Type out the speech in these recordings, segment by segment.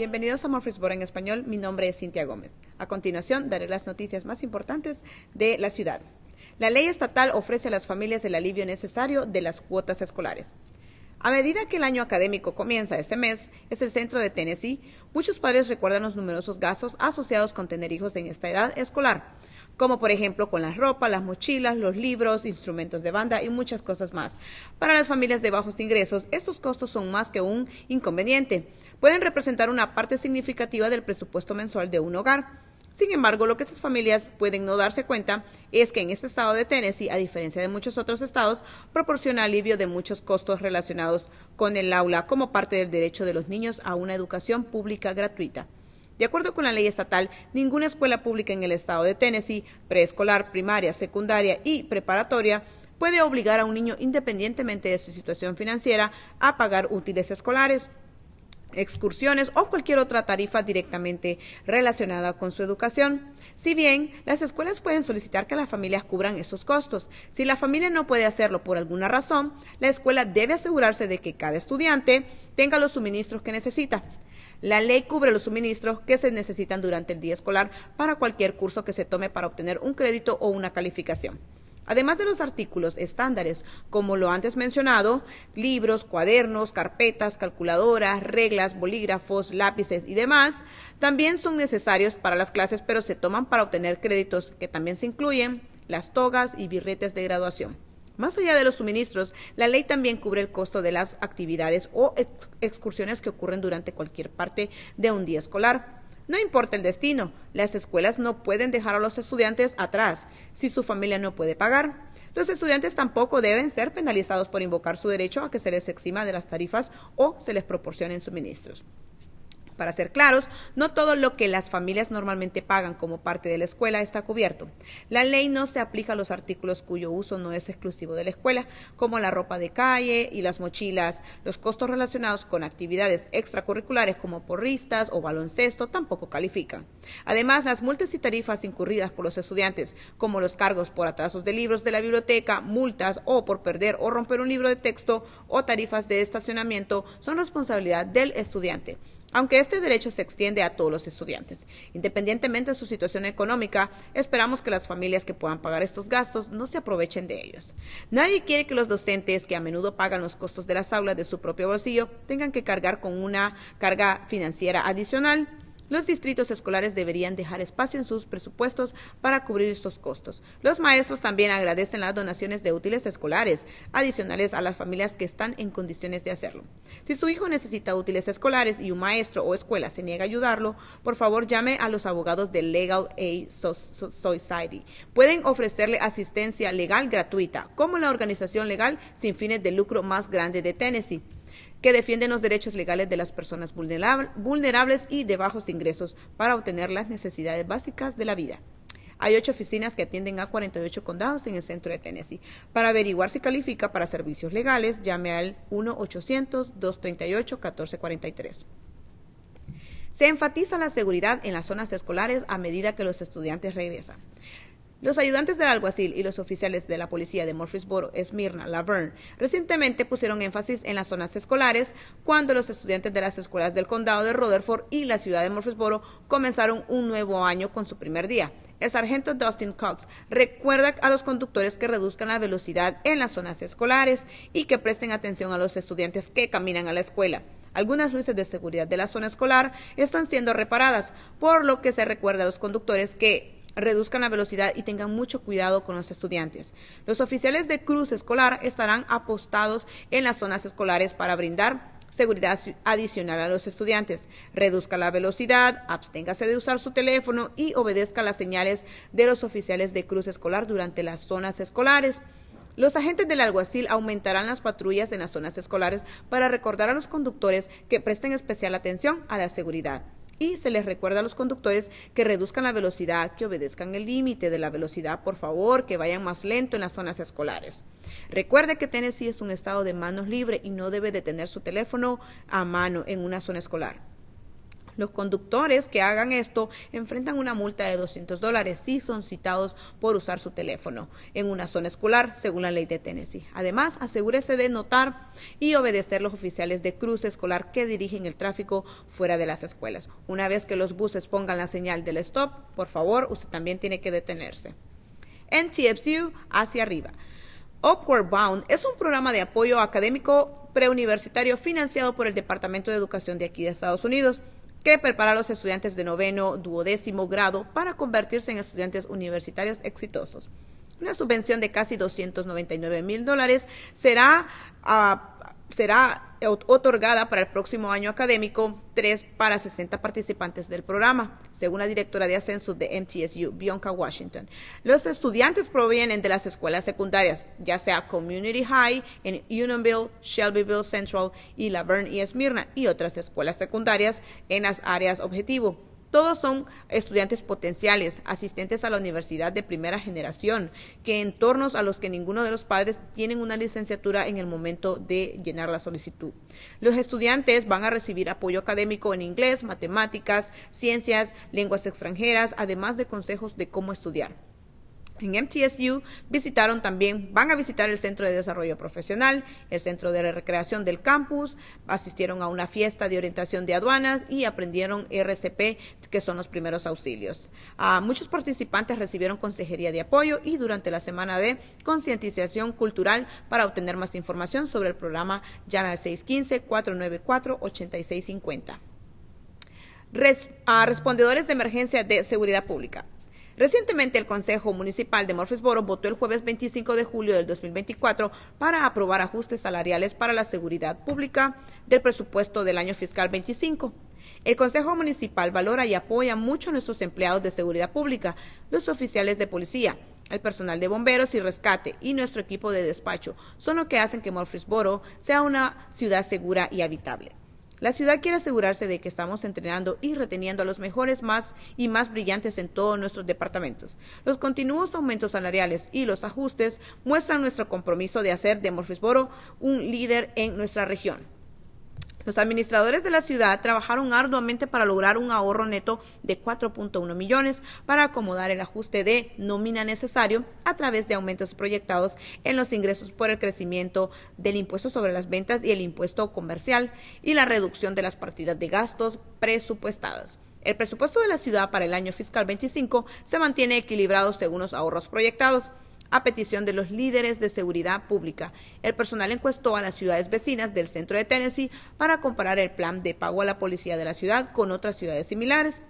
Bienvenidos a Murfreesboro en español. Mi nombre es Cintia Gómez. A continuación, daré las noticias más importantes de la ciudad. La ley estatal ofrece a las familias el alivio necesario de las cuotas escolares. A medida que el año académico comienza este mes, es el centro de Tennessee, muchos padres recuerdan los numerosos gastos asociados con tener hijos en esta edad escolar, como por ejemplo con la ropa, las mochilas, los libros, instrumentos de banda y muchas cosas más. Para las familias de bajos ingresos, estos costos son más que un inconveniente pueden representar una parte significativa del presupuesto mensual de un hogar. Sin embargo, lo que estas familias pueden no darse cuenta es que en este estado de Tennessee, a diferencia de muchos otros estados, proporciona alivio de muchos costos relacionados con el aula como parte del derecho de los niños a una educación pública gratuita. De acuerdo con la ley estatal, ninguna escuela pública en el estado de Tennessee, preescolar, primaria, secundaria y preparatoria, puede obligar a un niño, independientemente de su situación financiera, a pagar útiles escolares excursiones o cualquier otra tarifa directamente relacionada con su educación. Si bien, las escuelas pueden solicitar que las familias cubran esos costos. Si la familia no puede hacerlo por alguna razón, la escuela debe asegurarse de que cada estudiante tenga los suministros que necesita. La ley cubre los suministros que se necesitan durante el día escolar para cualquier curso que se tome para obtener un crédito o una calificación además de los artículos estándares, como lo antes mencionado, libros, cuadernos, carpetas, calculadoras, reglas, bolígrafos, lápices y demás, también son necesarios para las clases, pero se toman para obtener créditos que también se incluyen las togas y birretes de graduación. Más allá de los suministros, la ley también cubre el costo de las actividades o excursiones que ocurren durante cualquier parte de un día escolar no importa el destino, las escuelas no pueden dejar a los estudiantes atrás si su familia no puede pagar. Los estudiantes tampoco deben ser penalizados por invocar su derecho a que se les exima de las tarifas o se les proporcionen suministros. Para ser claros, no todo lo que las familias normalmente pagan como parte de la escuela está cubierto. La ley no se aplica a los artículos cuyo uso no es exclusivo de la escuela, como la ropa de calle y las mochilas. Los costos relacionados con actividades extracurriculares como porristas o baloncesto tampoco califican. Además, las multas y tarifas incurridas por los estudiantes, como los cargos por atrasos de libros de la biblioteca, multas o por perder o romper un libro de texto o tarifas de estacionamiento, son responsabilidad del estudiante. Aunque este derecho se extiende a todos los estudiantes, independientemente de su situación económica, esperamos que las familias que puedan pagar estos gastos no se aprovechen de ellos. Nadie quiere que los docentes, que a menudo pagan los costos de las aulas de su propio bolsillo, tengan que cargar con una carga financiera adicional los distritos escolares deberían dejar espacio en sus presupuestos para cubrir estos costos. Los maestros también agradecen las donaciones de útiles escolares, adicionales a las familias que están en condiciones de hacerlo. Si su hijo necesita útiles escolares y un maestro o escuela se niega a ayudarlo, por favor llame a los abogados de Legal Aid Society. Pueden ofrecerle asistencia legal gratuita, como la organización legal sin fines de lucro más grande de Tennessee que defienden los derechos legales de las personas vulnerables y de bajos ingresos para obtener las necesidades básicas de la vida. Hay ocho oficinas que atienden a 48 condados en el centro de Tennessee. Para averiguar si califica para servicios legales, llame al 1-800-238-1443. Se enfatiza la seguridad en las zonas escolares a medida que los estudiantes regresan. Los ayudantes del alguacil y los oficiales de la policía de Murfreesboro, Esmirna, Laverne, recientemente pusieron énfasis en las zonas escolares cuando los estudiantes de las escuelas del condado de Rutherford y la ciudad de Murfreesboro comenzaron un nuevo año con su primer día. El sargento Dustin Cox recuerda a los conductores que reduzcan la velocidad en las zonas escolares y que presten atención a los estudiantes que caminan a la escuela. Algunas luces de seguridad de la zona escolar están siendo reparadas, por lo que se recuerda a los conductores que reduzcan la velocidad y tengan mucho cuidado con los estudiantes. Los oficiales de cruz escolar estarán apostados en las zonas escolares para brindar seguridad adicional a los estudiantes. Reduzca la velocidad, absténgase de usar su teléfono y obedezca las señales de los oficiales de cruz escolar durante las zonas escolares. Los agentes del alguacil aumentarán las patrullas en las zonas escolares para recordar a los conductores que presten especial atención a la seguridad y se les recuerda a los conductores que reduzcan la velocidad, que obedezcan el límite de la velocidad, por favor, que vayan más lento en las zonas escolares. Recuerde que Tennessee es un estado de manos libres y no debe de tener su teléfono a mano en una zona escolar. Los conductores que hagan esto enfrentan una multa de 200 dólares si son citados por usar su teléfono en una zona escolar, según la ley de Tennessee. Además, asegúrese de notar y obedecer los oficiales de cruce escolar que dirigen el tráfico fuera de las escuelas. Una vez que los buses pongan la señal del stop, por favor, usted también tiene que detenerse. En hacia arriba. Upward Bound es un programa de apoyo académico preuniversitario financiado por el Departamento de Educación de aquí de Estados Unidos que prepara a los estudiantes de noveno, duodécimo grado para convertirse en estudiantes universitarios exitosos. Una subvención de casi 299 mil dólares será, ah, será otorgada para el próximo año académico, tres para 60 participantes del programa, según la directora de ascenso de MTSU, Bianca Washington. Los estudiantes provienen de las escuelas secundarias, ya sea Community High en Unionville, Shelbyville Central y Laverne y Esmirna, y otras escuelas secundarias en las áreas objetivo todos son estudiantes potenciales, asistentes a la universidad de primera generación, que entornos a los que ninguno de los padres tienen una licenciatura en el momento de llenar la solicitud. Los estudiantes van a recibir apoyo académico en inglés, matemáticas, ciencias, lenguas extranjeras, además de consejos de cómo estudiar. En MTSU visitaron también, van a visitar el Centro de Desarrollo Profesional, el Centro de Recreación del Campus, asistieron a una fiesta de orientación de aduanas y aprendieron RCP, que son los primeros auxilios. Ah, muchos participantes recibieron consejería de apoyo y durante la semana de concientización cultural para obtener más información sobre el programa, llama al 615-494-8650. A respondedores de emergencia de seguridad pública. Recientemente, el Consejo Municipal de morfisboro votó el jueves 25 de julio del 2024 para aprobar ajustes salariales para la seguridad pública del presupuesto del año fiscal 25. El Consejo Municipal valora y apoya mucho a nuestros empleados de seguridad pública, los oficiales de policía, el personal de bomberos y rescate y nuestro equipo de despacho son lo que hacen que Murfreesboro sea una ciudad segura y habitable. La ciudad quiere asegurarse de que estamos entrenando y reteniendo a los mejores más y más brillantes en todos nuestros departamentos. Los continuos aumentos salariales y los ajustes muestran nuestro compromiso de hacer de Murfreesboro un líder en nuestra región. Los administradores de la ciudad trabajaron arduamente para lograr un ahorro neto de 4.1 millones para acomodar el ajuste de nómina necesario a través de aumentos proyectados en los ingresos por el crecimiento del impuesto sobre las ventas y el impuesto comercial y la reducción de las partidas de gastos presupuestadas. El presupuesto de la ciudad para el año fiscal 25 se mantiene equilibrado según los ahorros proyectados a petición de los líderes de seguridad pública. El personal encuestó a las ciudades vecinas del centro de Tennessee para comparar el plan de pago a la policía de la ciudad con otras ciudades similares.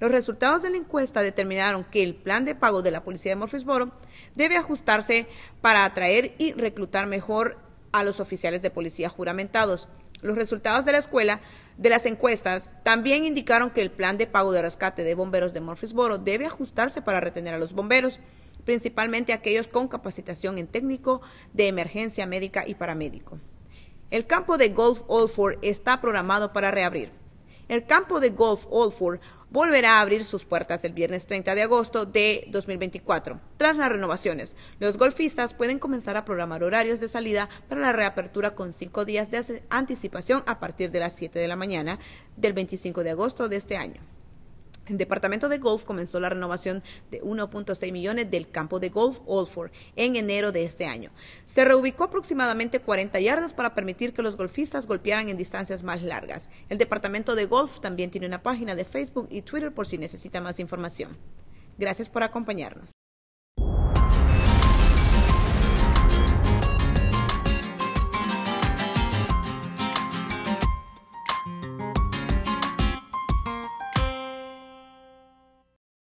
Los resultados de la encuesta determinaron que el plan de pago de la policía de Murfreesboro debe ajustarse para atraer y reclutar mejor a los oficiales de policía juramentados. Los resultados de la escuela de las encuestas también indicaron que el plan de pago de rescate de bomberos de Murfreesboro debe ajustarse para retener a los bomberos principalmente aquellos con capacitación en técnico de emergencia médica y paramédico. El campo de golf Ford está programado para reabrir. El campo de golf Four volverá a abrir sus puertas el viernes 30 de agosto de 2024. Tras las renovaciones, los golfistas pueden comenzar a programar horarios de salida para la reapertura con cinco días de anticipación a partir de las 7 de la mañana del 25 de agosto de este año. El Departamento de Golf comenzó la renovación de 1.6 millones del campo de golf Oldford en enero de este año. Se reubicó aproximadamente 40 yardas para permitir que los golfistas golpearan en distancias más largas. El Departamento de Golf también tiene una página de Facebook y Twitter por si necesita más información. Gracias por acompañarnos.